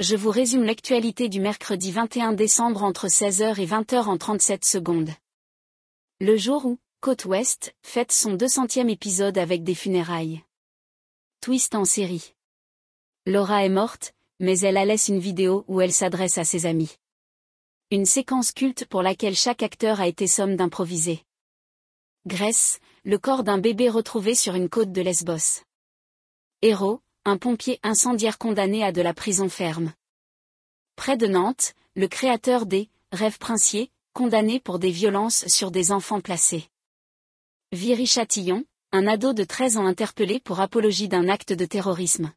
je vous résume l'actualité du mercredi 21 décembre entre 16h et 20h en 37 secondes. Le jour où, Côte Ouest, fête son 200e épisode avec des funérailles. Twist en série. Laura est morte, mais elle laisse une vidéo où elle s'adresse à ses amis. Une séquence culte pour laquelle chaque acteur a été somme d'improviser. Grèce, le corps d'un bébé retrouvé sur une côte de Lesbos. Héros, un pompier incendiaire condamné à de la prison ferme. Près de Nantes, le créateur des Rêves princiers, condamné pour des violences sur des enfants placés. Viry châtillon un ado de 13 ans interpellé pour apologie d'un acte de terrorisme.